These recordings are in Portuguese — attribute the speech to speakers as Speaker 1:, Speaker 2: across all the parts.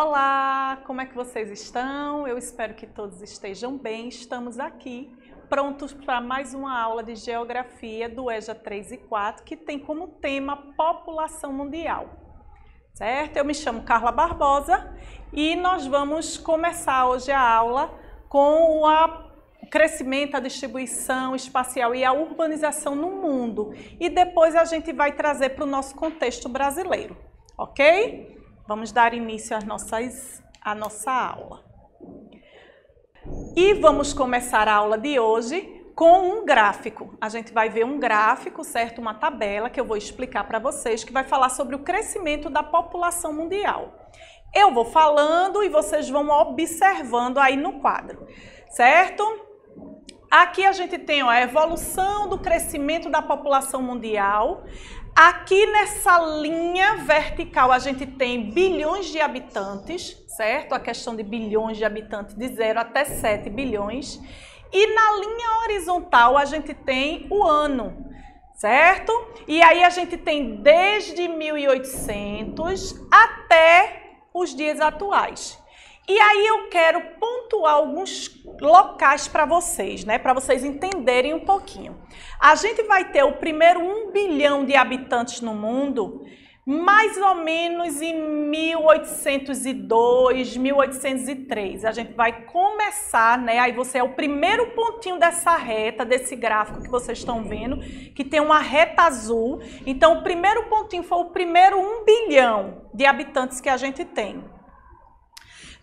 Speaker 1: Olá, como é que vocês estão? Eu espero que todos estejam bem. Estamos aqui prontos para mais uma aula de Geografia do EJA 3 e 4, que tem como tema População Mundial. Certo? Eu me chamo Carla Barbosa e nós vamos começar hoje a aula com o crescimento, a distribuição espacial e a urbanização no mundo. E depois a gente vai trazer para o nosso contexto brasileiro, ok? Vamos dar início às nossas, à nossa aula. E vamos começar a aula de hoje com um gráfico. A gente vai ver um gráfico, certo? Uma tabela que eu vou explicar para vocês que vai falar sobre o crescimento da população mundial. Eu vou falando e vocês vão observando aí no quadro, certo? Aqui a gente tem ó, a evolução do crescimento da população mundial. Aqui nessa linha vertical a gente tem bilhões de habitantes, certo? A questão de bilhões de habitantes de 0 até 7 bilhões. E na linha horizontal a gente tem o ano, certo? E aí a gente tem desde 1800 até os dias atuais. E aí eu quero pontuar alguns locais para vocês, né? Para vocês entenderem um pouquinho. A gente vai ter o primeiro 1 bilhão de habitantes no mundo, mais ou menos em 1802, 1803. A gente vai começar, né? Aí você é o primeiro pontinho dessa reta, desse gráfico que vocês estão vendo, que tem uma reta azul. Então, o primeiro pontinho foi o primeiro 1 bilhão de habitantes que a gente tem.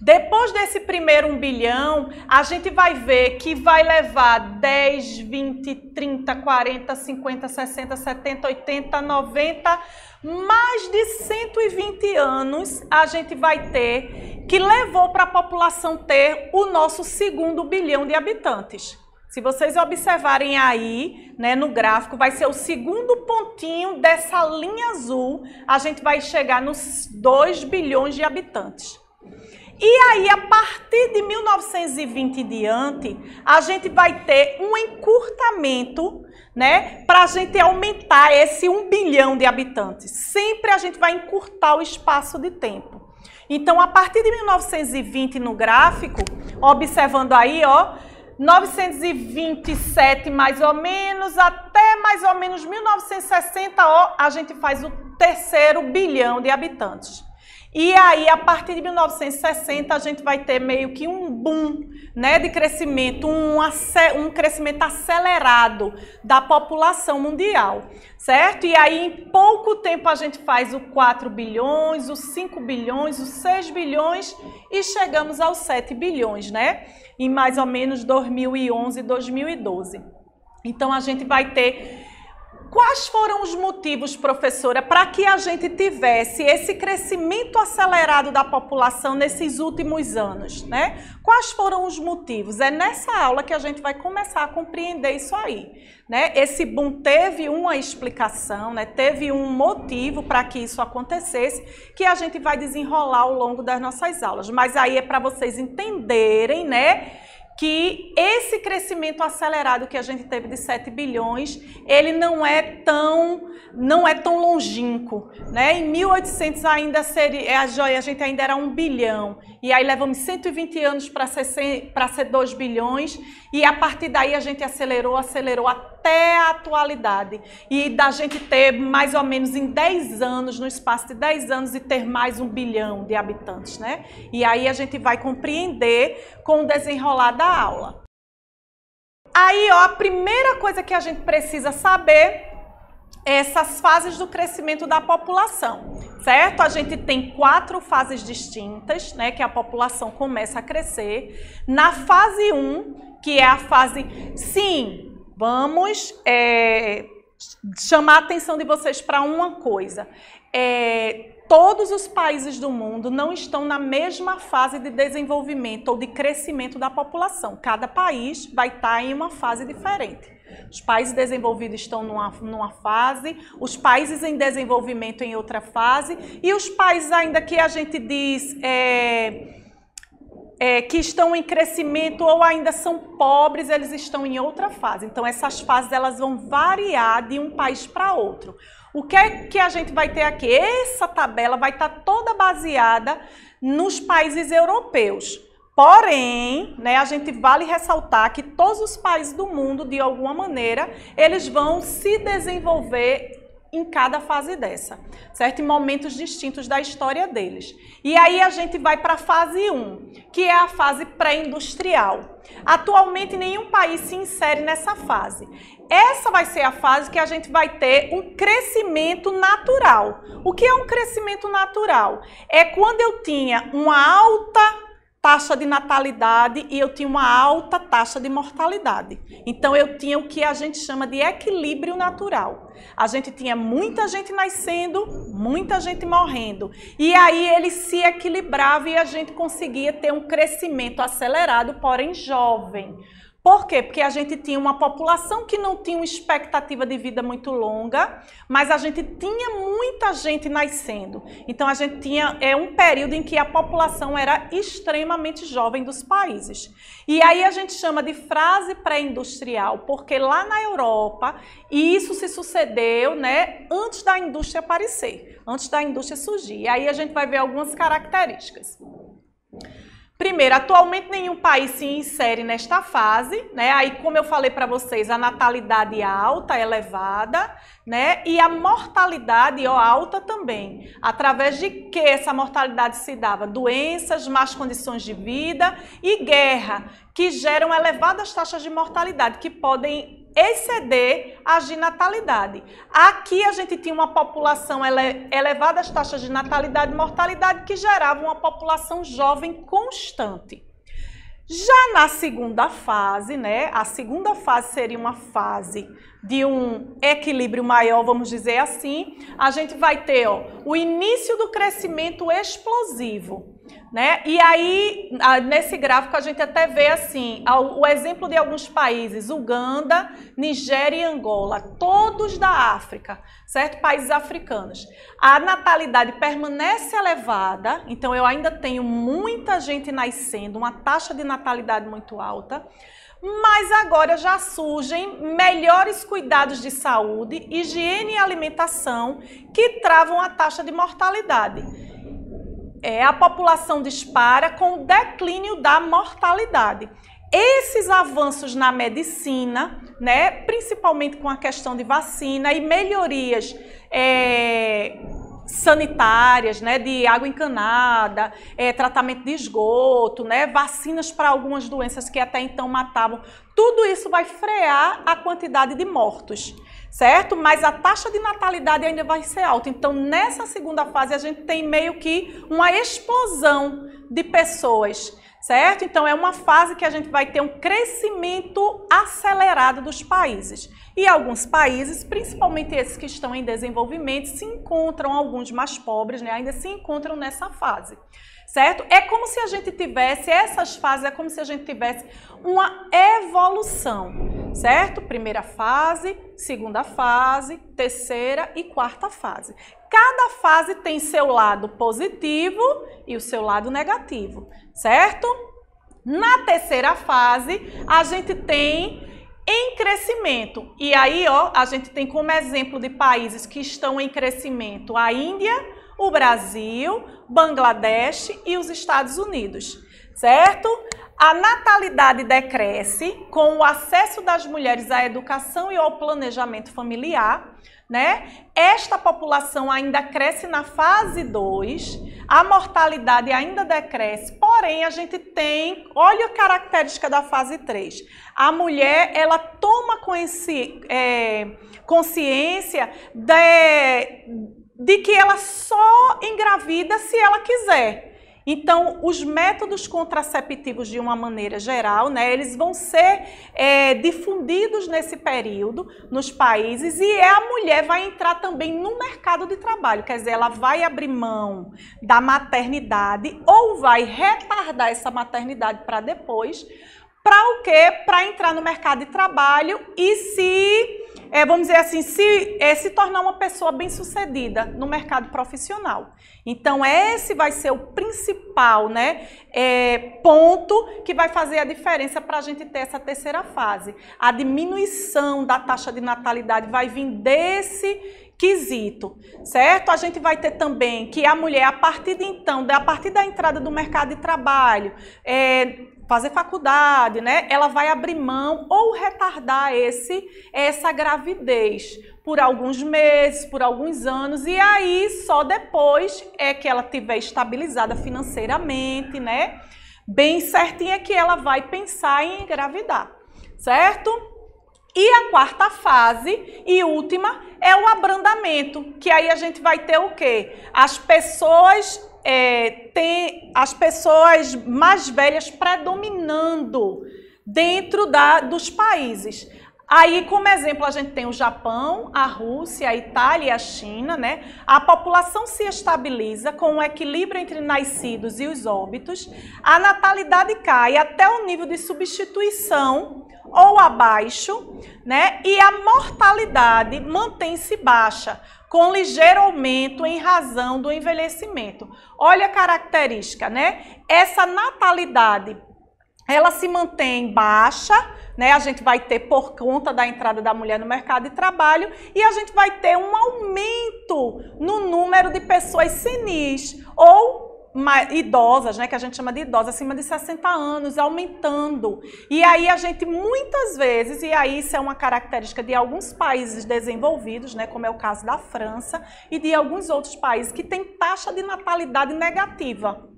Speaker 1: Depois desse primeiro 1 bilhão, a gente vai ver que vai levar 10, 20, 30, 40, 50, 60, 70, 80, 90, mais de 120 anos a gente vai ter que levou para a população ter o nosso segundo bilhão de habitantes. Se vocês observarem aí, né, no gráfico, vai ser o segundo pontinho dessa linha azul, a gente vai chegar nos 2 bilhões de habitantes. E aí, a partir de 1920 e diante, a gente vai ter um encurtamento, né, para a gente aumentar esse 1 bilhão de habitantes. Sempre a gente vai encurtar o espaço de tempo. Então, a partir de 1920 no gráfico, observando aí, ó, 927 mais ou menos, até mais ou menos 1960, ó, a gente faz o terceiro bilhão de habitantes. E aí, a partir de 1960, a gente vai ter meio que um boom né, de crescimento, um, um crescimento acelerado da população mundial, certo? E aí, em pouco tempo, a gente faz o 4 bilhões, os 5 bilhões, os 6 bilhões e chegamos aos 7 bilhões, né? Em mais ou menos 2011, 2012. Então, a gente vai ter Quais foram os motivos, professora, para que a gente tivesse esse crescimento acelerado da população nesses últimos anos, né? Quais foram os motivos? É nessa aula que a gente vai começar a compreender isso aí, né? Esse boom teve uma explicação, né? Teve um motivo para que isso acontecesse, que a gente vai desenrolar ao longo das nossas aulas. Mas aí é para vocês entenderem, né? que esse crescimento acelerado que a gente teve de 7 bilhões, ele não é tão não é tão longínquo, né? Em 1800 ainda seria a joia, a gente ainda era um bilhão e aí levamos 120 anos para ser, ser 2 bilhões, e a partir daí a gente acelerou, acelerou até a atualidade. E da gente ter mais ou menos em 10 anos, no espaço de 10 anos, e ter mais um bilhão de habitantes, né? E aí a gente vai compreender com o desenrolar da aula. Aí, ó, a primeira coisa que a gente precisa saber essas fases do crescimento da população, certo? A gente tem quatro fases distintas, né, que a população começa a crescer. Na fase 1, um, que é a fase, sim, vamos é, chamar a atenção de vocês para uma coisa. É, todos os países do mundo não estão na mesma fase de desenvolvimento ou de crescimento da população. Cada país vai estar tá em uma fase diferente. Os países desenvolvidos estão numa, numa fase, os países em desenvolvimento em outra fase, e os países ainda que a gente diz. É, é, que estão em crescimento ou ainda são pobres, eles estão em outra fase. Então essas fases elas vão variar de um país para outro o que é que a gente vai ter aqui? Essa tabela vai estar tá toda baseada nos países europeus. Porém, né, a gente vale ressaltar que todos os países do mundo, de alguma maneira, eles vão se desenvolver em cada fase dessa, certo? Em momentos distintos da história deles. E aí a gente vai para a fase 1, que é a fase pré-industrial. Atualmente nenhum país se insere nessa fase. Essa vai ser a fase que a gente vai ter um crescimento natural. O que é um crescimento natural? É quando eu tinha uma alta taxa de natalidade e eu tinha uma alta taxa de mortalidade. Então eu tinha o que a gente chama de equilíbrio natural. A gente tinha muita gente nascendo, muita gente morrendo. E aí ele se equilibrava e a gente conseguia ter um crescimento acelerado, porém jovem. Por quê? Porque a gente tinha uma população que não tinha uma expectativa de vida muito longa, mas a gente tinha muita gente nascendo. Então a gente tinha é um período em que a população era extremamente jovem dos países. E aí a gente chama de frase pré-industrial, porque lá na Europa isso se sucedeu, né, antes da indústria aparecer, antes da indústria surgir. E aí a gente vai ver algumas características. Primeiro, atualmente nenhum país se insere nesta fase, né? Aí, como eu falei para vocês, a natalidade é alta, é elevada, né? E a mortalidade ó, alta também. Através de que essa mortalidade se dava? Doenças, más condições de vida e guerra, que geram elevadas taxas de mortalidade, que podem exceder a de natalidade. Aqui a gente tinha uma população ele elevada às taxas de natalidade e mortalidade que gerava uma população jovem constante. Já na segunda fase, né? A segunda fase seria uma fase de um equilíbrio maior, vamos dizer assim, a gente vai ter ó, o início do crescimento explosivo. Né? E aí, nesse gráfico, a gente até vê assim, o exemplo de alguns países, Uganda, Nigéria e Angola, todos da África, certo? Países africanos. A natalidade permanece elevada, então eu ainda tenho muita gente nascendo, uma taxa de natalidade muito alta mas agora já surgem melhores cuidados de saúde, higiene e alimentação que travam a taxa de mortalidade. É, a população dispara com o declínio da mortalidade. Esses avanços na medicina, né, principalmente com a questão de vacina e melhorias é, sanitárias, né, de água encanada, é, tratamento de esgoto, né, vacinas para algumas doenças que até então matavam. Tudo isso vai frear a quantidade de mortos, certo? Mas a taxa de natalidade ainda vai ser alta. Então, nessa segunda fase, a gente tem meio que uma explosão de pessoas certo? Então é uma fase que a gente vai ter um crescimento acelerado dos países. E alguns países, principalmente esses que estão em desenvolvimento, se encontram, alguns mais pobres, né, ainda se encontram nessa fase certo? É como se a gente tivesse essas fases, é como se a gente tivesse uma evolução, certo? Primeira fase, segunda fase, terceira e quarta fase. Cada fase tem seu lado positivo e o seu lado negativo, certo? Na terceira fase, a gente tem em crescimento. E aí, ó, a gente tem como exemplo de países que estão em crescimento a Índia, o Brasil, Bangladesh e os Estados Unidos, certo? A natalidade decresce com o acesso das mulheres à educação e ao planejamento familiar, né? Esta população ainda cresce na fase 2, a mortalidade ainda decresce, porém a gente tem, olha a característica da fase 3. A mulher, ela toma consciência, é, consciência de de que ela só engravida se ela quiser. Então, os métodos contraceptivos, de uma maneira geral, né, eles vão ser é, difundidos nesse período nos países e a mulher vai entrar também no mercado de trabalho, quer dizer, ela vai abrir mão da maternidade ou vai retardar essa maternidade para depois, para o quê? Para entrar no mercado de trabalho e se, é, vamos dizer assim, se, é, se tornar uma pessoa bem-sucedida no mercado profissional. Então, esse vai ser o principal né, é, ponto que vai fazer a diferença para a gente ter essa terceira fase. A diminuição da taxa de natalidade vai vir desse quesito, certo? A gente vai ter também que a mulher, a partir de então, a partir da entrada do mercado de trabalho, é, fazer faculdade, né? Ela vai abrir mão ou retardar esse essa gravidez por alguns meses, por alguns anos e aí só depois é que ela tiver estabilizada financeiramente, né? Bem certinha é que ela vai pensar em engravidar, certo? E a quarta fase e última é o abrandamento, que aí a gente vai ter o quê? As pessoas é, tem as pessoas mais velhas predominando dentro da, dos países. Aí, como exemplo, a gente tem o Japão, a Rússia, a Itália e a China, né? A população se estabiliza com o um equilíbrio entre nascidos e os óbitos. A natalidade cai até o nível de substituição ou abaixo, né? E a mortalidade mantém-se baixa, com ligeiro aumento em razão do envelhecimento. Olha a característica, né? Essa natalidade ela se mantém baixa, né? A gente vai ter por conta da entrada da mulher no mercado de trabalho e a gente vai ter um aumento no número de pessoas senis ou idosas, né, que a gente chama de idosas, acima de 60 anos, aumentando. E aí a gente muitas vezes, e aí isso é uma característica de alguns países desenvolvidos, né, como é o caso da França, e de alguns outros países que tem taxa de natalidade negativa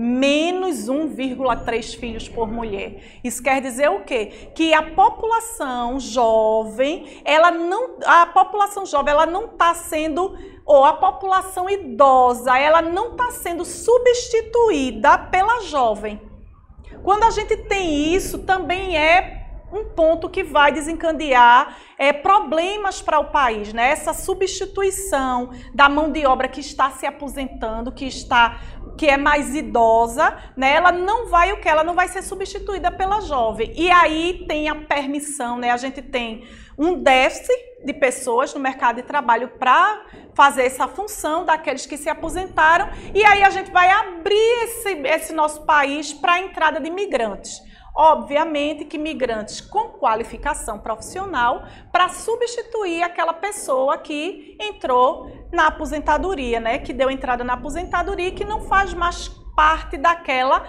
Speaker 1: menos 1,3 filhos por mulher. Isso quer dizer o quê? Que a população jovem, ela não, a população jovem, ela não está sendo ou a população idosa, ela não está sendo substituída pela jovem. Quando a gente tem isso, também é um ponto que vai desencadear é, problemas para o país, né? Essa substituição da mão de obra que está se aposentando, que está que é mais idosa, né? Ela não vai o que ela não vai ser substituída pela jovem. E aí tem a permissão, né? A gente tem um déficit de pessoas no mercado de trabalho para fazer essa função daqueles que se aposentaram e aí a gente vai abrir esse, esse nosso país para a entrada de imigrantes obviamente que migrantes com qualificação profissional para substituir aquela pessoa que entrou na aposentadoria, né, que deu entrada na aposentadoria e que não faz mais parte daquela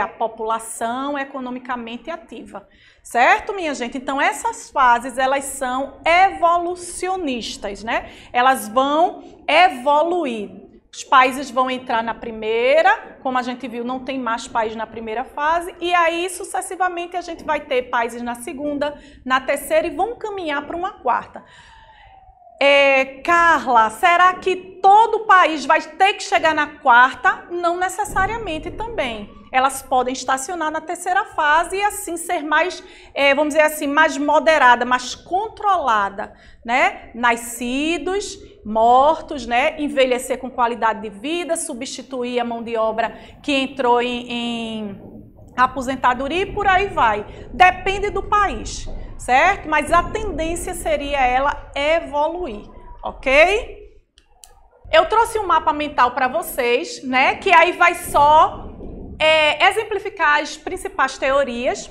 Speaker 1: a população economicamente ativa. Certo, minha gente? Então essas fases, elas são evolucionistas, né? Elas vão evoluir os países vão entrar na primeira, como a gente viu, não tem mais países na primeira fase, e aí sucessivamente a gente vai ter países na segunda, na terceira e vão caminhar para uma quarta. É, Carla, será que todo o país vai ter que chegar na quarta? Não necessariamente também elas podem estacionar na terceira fase e assim ser mais, é, vamos dizer assim, mais moderada, mais controlada, né? Nascidos, mortos, né? Envelhecer com qualidade de vida, substituir a mão de obra que entrou em, em aposentadoria e por aí vai. Depende do país, certo? Mas a tendência seria ela evoluir, ok? Eu trouxe um mapa mental para vocês, né? Que aí vai só é, exemplificar as principais teorias,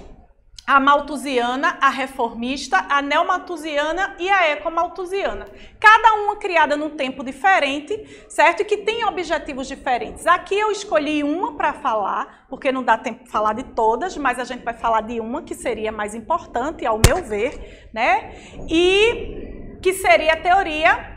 Speaker 1: a maltusiana, a reformista, a neomaltusiana e a ecomaltusiana. Cada uma criada num tempo diferente, certo? E que tem objetivos diferentes. Aqui eu escolhi uma para falar, porque não dá tempo de falar de todas, mas a gente vai falar de uma que seria mais importante, ao meu ver, né? E que seria a teoria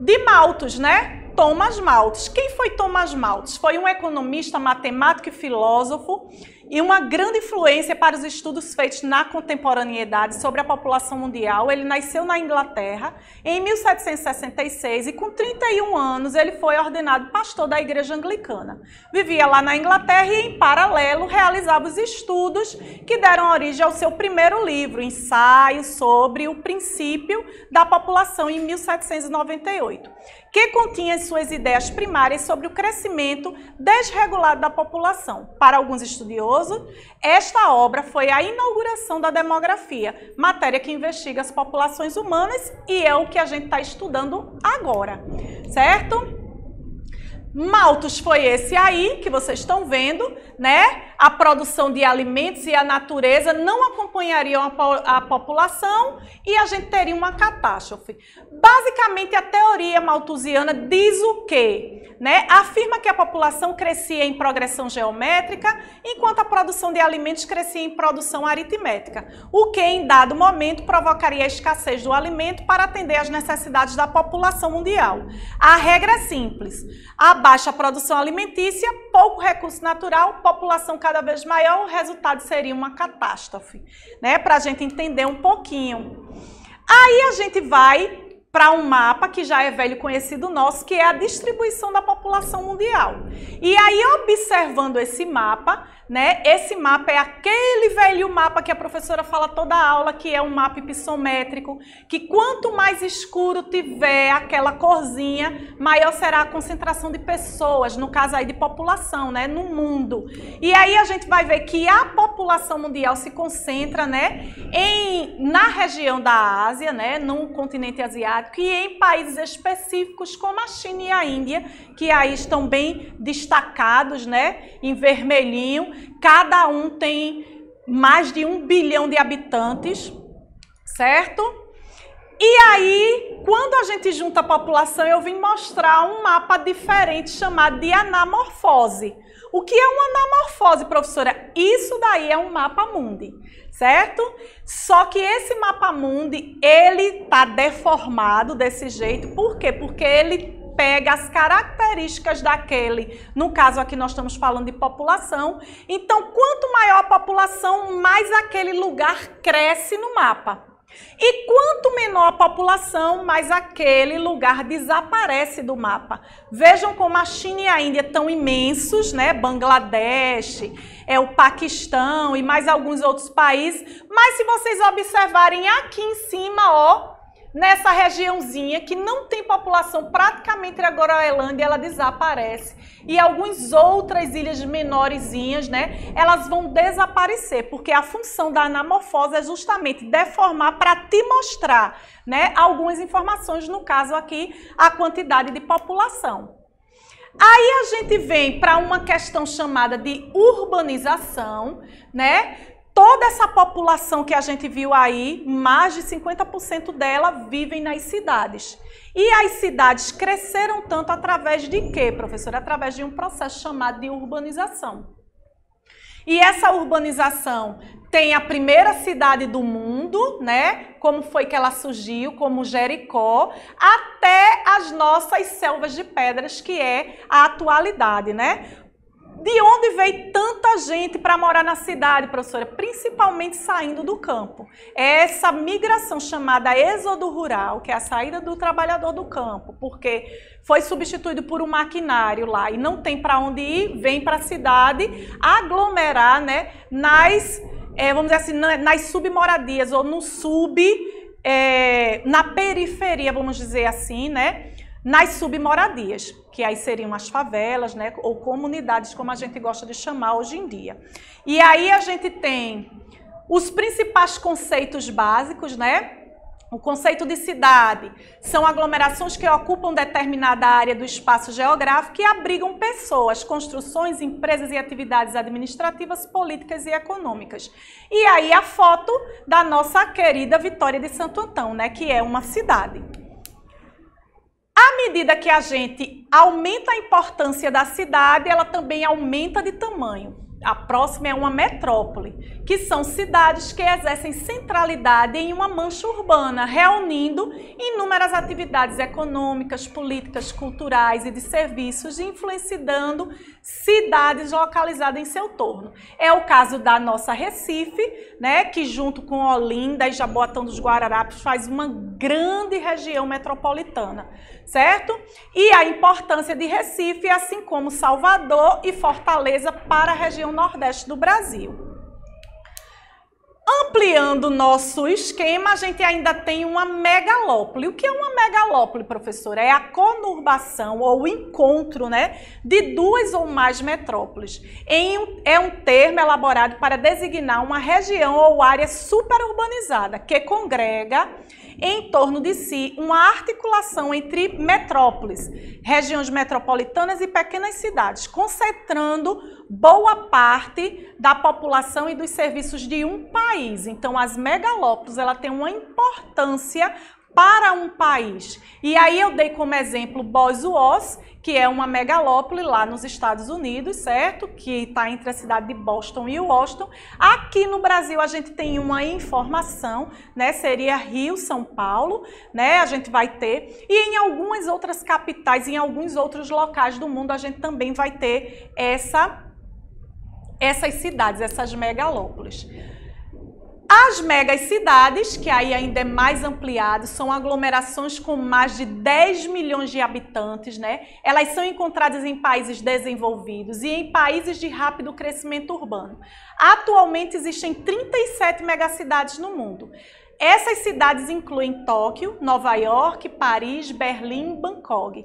Speaker 1: de Malthus, né? Thomas Malthus. Quem foi Thomas Malthus? Foi um economista, matemático e filósofo e uma grande influência para os estudos feitos na contemporaneidade sobre a população mundial. Ele nasceu na Inglaterra em 1766 e, com 31 anos, ele foi ordenado pastor da Igreja Anglicana. Vivia lá na Inglaterra e, em paralelo, realizava os estudos que deram origem ao seu primeiro livro, Ensaio sobre o Princípio da População, em 1798, que continha suas ideias primárias sobre o crescimento desregulado da população. Para alguns estudiosos, esta obra foi a inauguração da demografia, matéria que investiga as populações humanas e é o que a gente está estudando agora, certo? Maltos foi esse aí que vocês estão vendo, né? a produção de alimentos e a natureza não acompanhariam a, po a população e a gente teria uma catástrofe. Basicamente, a teoria malthusiana diz o quê? Né? Afirma que a população crescia em progressão geométrica, enquanto a produção de alimentos crescia em produção aritmética, o que em dado momento provocaria a escassez do alimento para atender às necessidades da população mundial. A regra é simples: a baixa produção alimentícia, pouco recurso natural, população cada vez maior, o resultado seria uma catástrofe, né? Para a gente entender um pouquinho. Aí a gente vai para um mapa que já é velho conhecido nosso, que é a distribuição da população mundial. E aí, observando esse mapa, né? Esse mapa é aquele velho mapa que a professora fala toda a aula, que é um mapa psométrico, que quanto mais escuro tiver aquela corzinha, maior será a concentração de pessoas, no caso aí de população, né, no mundo. E aí a gente vai ver que a população mundial se concentra, né, em na região da Ásia, né, no continente asiático e em países específicos como a China e a Índia, que aí estão bem destacados, né, em vermelhinho Cada um tem mais de um bilhão de habitantes, certo? E aí, quando a gente junta a população, eu vim mostrar um mapa diferente chamado de anamorfose. O que é uma anamorfose, professora? Isso daí é um mapa mundi, certo? Só que esse mapa mundi, ele tá deformado desse jeito. Por quê? Porque ele pega as características daquele. No caso aqui nós estamos falando de população. Então, quanto maior a população, mais aquele lugar cresce no mapa. E quanto menor a população, mais aquele lugar desaparece do mapa. Vejam como a China e a Índia estão imensos, né? Bangladesh, é o Paquistão e mais alguns outros países. Mas se vocês observarem aqui em cima, ó, nessa regiãozinha que não tem população, praticamente agora a Elândia, ela desaparece. E algumas outras ilhas menorzinhas, né, elas vão desaparecer, porque a função da anamorfose é justamente deformar para te mostrar, né, algumas informações, no caso aqui, a quantidade de população. Aí a gente vem para uma questão chamada de urbanização, né? toda essa população que a gente viu aí, mais de 50% dela vivem nas cidades. E as cidades cresceram tanto através de quê, professora? Através de um processo chamado de urbanização. E essa urbanização tem a primeira cidade do mundo, né? Como foi que ela surgiu, como Jericó, até as nossas selvas de pedras, que é a atualidade, né? De onde veio tanta gente para morar na cidade, professora? Principalmente saindo do campo. É essa migração chamada êxodo rural, que é a saída do trabalhador do campo, porque foi substituído por um maquinário lá e não tem para onde ir, vem para a cidade aglomerar, né, nas, é, vamos dizer assim, nas submoradias ou no sub, é, na periferia, vamos dizer assim, né? nas submoradias, que aí seriam as favelas, né, ou comunidades, como a gente gosta de chamar hoje em dia. E aí a gente tem os principais conceitos básicos, né? O conceito de cidade são aglomerações que ocupam determinada área do espaço geográfico e abrigam pessoas, construções, empresas e atividades administrativas, políticas e econômicas. E aí a foto da nossa querida Vitória de Santo Antão, né, que é uma cidade. À medida que a gente aumenta a importância da cidade, ela também aumenta de tamanho. A próxima é uma metrópole, que são cidades que exercem centralidade em uma mancha urbana, reunindo inúmeras atividades econômicas, políticas, culturais e de serviços, influenciando cidades localizadas em seu torno. É o caso da nossa Recife, né, que junto com Olinda e Jaboatão dos Guararapes faz uma grande região metropolitana certo? E a importância de Recife, assim como Salvador e Fortaleza para a região nordeste do Brasil. Ampliando nosso esquema, a gente ainda tem uma megalópole. O que é uma megalópole, professora? É a conurbação ou o encontro né, de duas ou mais metrópoles. Em, é um termo elaborado para designar uma região ou área superurbanizada que congrega em torno de si uma articulação entre metrópoles, regiões metropolitanas e pequenas cidades, concentrando boa parte da população e dos serviços de um país. Então, as megalópolis ela tem uma importância para um país. E aí eu dei como exemplo Bosuós que é uma megalópole lá nos Estados Unidos, certo? Que está entre a cidade de Boston e Washington. Aqui no Brasil a gente tem uma informação, né? Seria Rio, São Paulo, né? A gente vai ter. E em algumas outras capitais, em alguns outros locais do mundo, a gente também vai ter essa, essas cidades, essas megalópolis. As megacidades, que aí ainda é mais ampliado, são aglomerações com mais de 10 milhões de habitantes, né? Elas são encontradas em países desenvolvidos e em países de rápido crescimento urbano. Atualmente existem 37 megacidades no mundo. Essas cidades incluem Tóquio, Nova York, Paris, Berlim, Bangkok.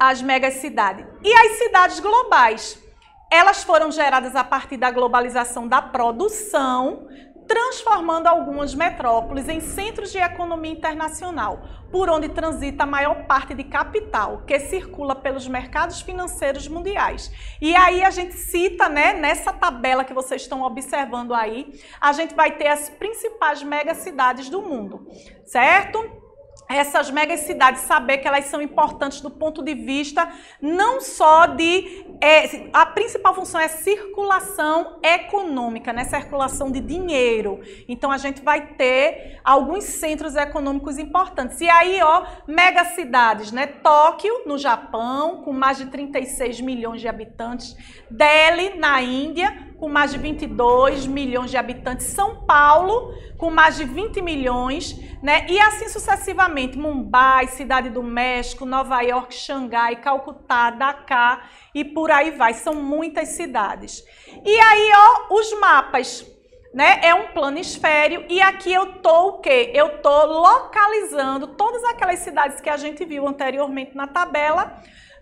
Speaker 1: As megacidades. E as cidades globais? elas foram geradas a partir da globalização da produção, transformando algumas metrópoles em centros de economia internacional, por onde transita a maior parte de capital que circula pelos mercados financeiros mundiais. E aí a gente cita, né, nessa tabela que vocês estão observando aí, a gente vai ter as principais megacidades do mundo, certo? essas megacidades, saber que elas são importantes do ponto de vista não só de. É, a principal função é circulação econômica, né? Circulação de dinheiro. Então a gente vai ter alguns centros econômicos importantes. E aí, ó, megacidades, né? Tóquio, no Japão, com mais de 36 milhões de habitantes, Delhi, na Índia, com mais de 22 milhões de habitantes, São Paulo, com mais de 20 milhões, né? E assim sucessivamente, Mumbai, Cidade do México, Nova York, Xangai, Calcutá, Dakar e por aí vai. São muitas cidades. E aí, ó, os mapas. Né? É um planisfério e aqui eu tô o quê? Eu tô localizando todas aquelas cidades que a gente viu anteriormente na tabela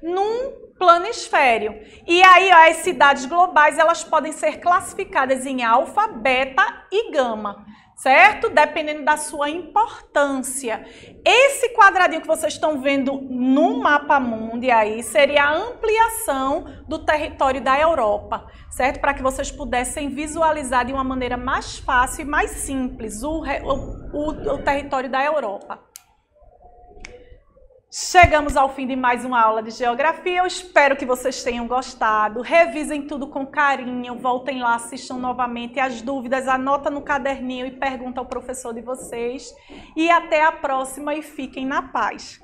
Speaker 1: num planisfério. E aí ó, as cidades globais elas podem ser classificadas em alfa, beta e gama, certo? Dependendo da sua importância. Esse quadradinho que vocês estão vendo no mapa mundo aí seria a ampliação do território da Europa, certo? Para que vocês pudessem visualizar de uma maneira mais fácil e mais simples o, o, o, o território da Europa. Chegamos ao fim de mais uma aula de geografia. Eu espero que vocês tenham gostado. Revisem tudo com carinho, voltem lá, assistam novamente as dúvidas, anota no caderninho e pergunta ao professor de vocês. E até a próxima e fiquem na paz.